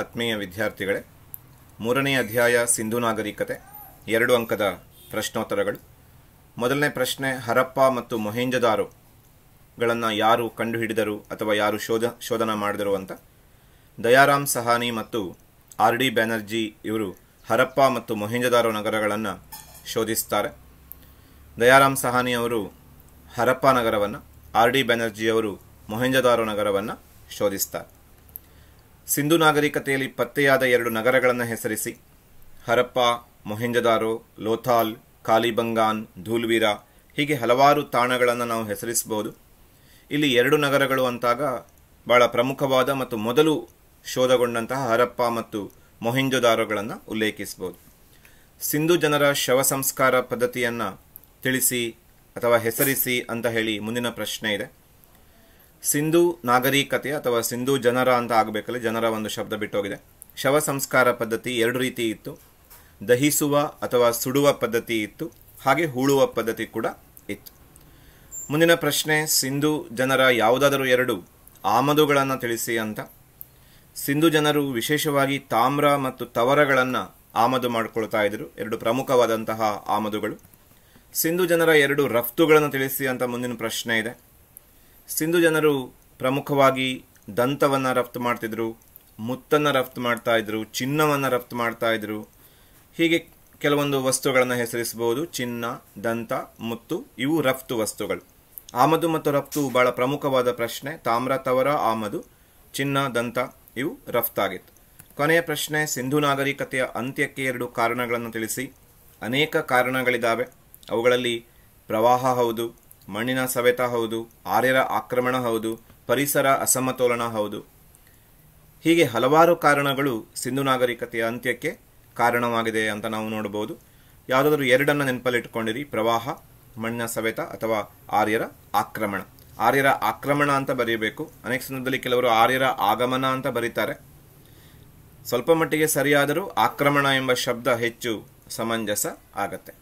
ಆತ್ಮೀಯ ವಿದ್ಯಾರ್ಥಿಗಳೇ ಮೂರನೇ ಅಧ್ಯಾಯ ಸಿಂಧು ನಾಗರಿಕತೆ ಎರಡು ಅಂಕದ ಪ್ರಶ್ನೋತ್ತರಗಳು ಮೊದಲನೇ ಪ್ರಶ್ನೆ ಹರಪ್ಪ ಮತ್ತು ಮೊಹೆಂಜದಾರುಗಳನ್ನು ಯಾರು ಕಂಡುಹಿಡಿದರು ಅಥವಾ ಯಾರು ಶೋಧ ಶೋಧನ ಮಾಡಿದರು ಅಂತ ದಯಾರಾಮ್ ಸಹಾನಿ ಮತ್ತು ಆರ್ ಡಿ ಬ್ಯಾನರ್ಜಿ ಇವರು ಹರಪ್ಪ ಮತ್ತು ಮೊಹೆಂಜದಾರು ನಗರಗಳನ್ನು ಶೋಧಿಸ್ತಾರೆ ದಯಾರಾಮ್ ಸಹಾನಿ ಅವರು ಹರಪ್ಪ ನಗರವನ್ನು ಆರ್ ಡಿ ಬ್ಯಾನರ್ಜಿಯವರು ಮೊಹೆಂಜದಾರು ನಗರವನ್ನು ಶೋಧಿಸ್ತಾರೆ ಸಿಂಧು ನಾಗರಿಕತೆಯಲ್ಲಿ ಪತ್ತೆಯಾದ ಎರಡು ನಗರಗಳನ್ನು ಹೆಸರಿಸಿ ಹರಪ್ಪ ಮೊಹೆಂಜದಾರೋ ಲೋಥಾಲ್ ಕಾಲಿಬಂಗಾನ್ ಧೂಲ್ವೀರಾ ಹೀಗೆ ಹಲವಾರು ತಾಣಗಳನ್ನು ನಾವು ಹೆಸರಿಸಬಹುದು ಇಲ್ಲಿ ಎರಡು ನಗರಗಳು ಅಂತಾಗ ಬಹಳ ಪ್ರಮುಖವಾದ ಮತ್ತು ಮೊದಲು ಶೋಧಗೊಂಡಂತಹ ಹರಪ್ಪ ಮತ್ತು ಮೊಹೆಂಜೋದಾರೋಗಳನ್ನು ಉಲ್ಲೇಖಿಸಬಹುದು ಸಿಂಧು ಜನರ ಶವ ಸಂಸ್ಕಾರ ಪದ್ಧತಿಯನ್ನು ತಿಳಿಸಿ ಅಥವಾ ಹೆಸರಿಸಿ ಅಂತ ಹೇಳಿ ಮುಂದಿನ ಪ್ರಶ್ನೆ ಇದೆ ಸಿಂಧೂ ನಾಗರಿಕತೆ ಅಥವಾ ಸಿಂಧೂ ಜನರ ಅಂತ ಆಗಬೇಕಲ್ಲ ಜನರ ಒಂದು ಶಬ್ದ ಬಿಟ್ಟೋಗಿದೆ ಶವ ಸಂಸ್ಕಾರ ಪದ್ಧತಿ ಎರಡು ರೀತಿ ಇತ್ತು ದಹಿಸುವ ಅಥವಾ ಸುಡುವ ಪದ್ಧತಿ ಇತ್ತು ಹಾಗೆ ಹೂಳುವ ಪದ್ಧತಿ ಕೂಡ ಇತ್ತು ಮುಂದಿನ ಪ್ರಶ್ನೆ ಸಿಂಧೂ ಜನರ ಯಾವುದಾದರೂ ಎರಡು ಆಮದುಗಳನ್ನು ತಿಳಿಸಿ ಅಂತ ಸಿಂಧು ಜನರು ವಿಶೇಷವಾಗಿ ತಾಮ್ರ ಮತ್ತು ತವರಗಳನ್ನು ಆಮದು ಮಾಡಿಕೊಳ್ತಾ ಇದ್ದರು ಎರಡು ಪ್ರಮುಖವಾದಂತಹ ಆಮದುಗಳು ಸಿಂಧು ಜನರ ಎರಡು ರಫ್ತುಗಳನ್ನು ತಿಳಿಸಿ ಅಂತ ಮುಂದಿನ ಪ್ರಶ್ನೆ ಇದೆ ಸಿಂಧು ಜನರು ಪ್ರಮುಖವಾಗಿ ದಂತವನ್ನು ರಫ್ತು ಮಾಡ್ತಿದ್ರು ಮುತ್ತನ್ನು ರಫ್ತು ಮಾಡ್ತಾಯಿದ್ರು ಚಿನ್ನವನ್ನು ರಫ್ತು ಮಾಡ್ತಾಯಿದ್ರು ಹೀಗೆ ಕೆಲವೊಂದು ವಸ್ತುಗಳನ್ನು ಹೆಸರಿಸಬಹುದು ಚಿನ್ನ ದಂತ ಮುತ್ತು ಇವು ರಫ್ತು ವಸ್ತುಗಳು ಆಮದು ಮತ್ತು ರಫ್ತು ಭಾಳ ಪ್ರಮುಖವಾದ ಪ್ರಶ್ನೆ ತಾಮ್ರ ತವರ ಆಮದು ಚಿನ್ನ ದಂತ ಇವು ರಫ್ತಾಗಿತ್ತು ಕೊನೆಯ ಪ್ರಶ್ನೆ ಸಿಂಧು ನಾಗರಿಕತೆಯ ಅಂತ್ಯಕ್ಕೆ ಎರಡು ಕಾರಣಗಳನ್ನು ತಿಳಿಸಿ ಅನೇಕ ಕಾರಣಗಳಿದ್ದಾವೆ ಅವುಗಳಲ್ಲಿ ಪ್ರವಾಹ ಹೌದು ಮಣ್ಣಿನ ಸವೆತ ಹೌದು ಆರ್ಯರ ಆಕ್ರಮಣ ಹೌದು ಪರಿಸರ ಅಸಮತೋಲನ ಹೌದು ಹೀಗೆ ಹಲವಾರು ಕಾರಣಗಳು ಸಿಂಧು ನಾಗರಿಕತೆಯ ಅಂತ್ಯಕ್ಕೆ ಕಾರಣವಾಗಿದೆ ಅಂತ ನಾವು ನೋಡಬಹುದು ಯಾವುದಾದ್ರೂ ಎರಡನ್ನು ನೆನಪಲ್ಲಿಟ್ಟುಕೊಂಡಿರಿ ಪ್ರವಾಹ ಮಣ್ಣಿನ ಸವೆತ ಅಥವಾ ಆರ್ಯರ ಆಕ್ರಮಣ ಆರ್ಯರ ಆಕ್ರಮಣ ಅಂತ ಬರೆಯಬೇಕು ಅನೇಕ ಸಂದರ್ಭದಲ್ಲಿ ಕೆಲವರು ಆರ್ಯರ ಆಗಮನ ಅಂತ ಬರೀತಾರೆ ಸ್ವಲ್ಪ ಮಟ್ಟಿಗೆ ಸರಿಯಾದರೂ ಆಕ್ರಮಣ ಎಂಬ ಶಬ್ದ ಹೆಚ್ಚು ಸಮಂಜಸ ಆಗತ್ತೆ